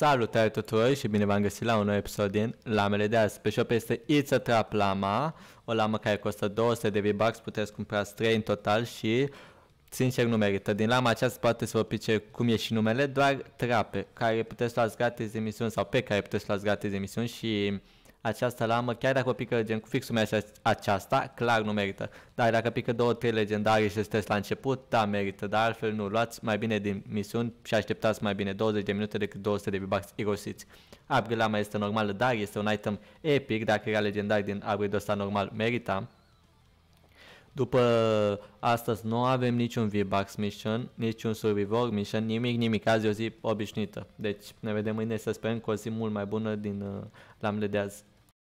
Salutare tuturor și bine v-am găsit la un nou episod din Lamele de azi. Pe shop este It's a Trap Lama, o lamă care costă 200 de V-Bucks, puteți cumpăra 3 în total și sincer nu merită. Din lama aceasta poate să vă pice cum e și numele, doar trape, care puteți luați gratis de emisiuni sau pe care puteți luați gratis de emisiuni și această lamă, chiar dacă o pică gen cu fixul meu aceasta, clar nu merită. Dar dacă pică două, trei legendare și sunteți la început, da, merită, dar altfel nu. Luați mai bine din misiuni și așteptați mai bine 20 de minute decât 200 de V-Bucks irosiți. Upgrade lama este normală, dar este un item epic, dacă era legendar din upgrade-ul ăsta normal merita. După astăzi nu avem niciun V-Bucks mission, niciun Survivor mission, nimic, nimic. Azi e o zi obișnuită. Deci ne vedem mâine să sperăm cu o zi mult mai bună din uh, lamele de azi.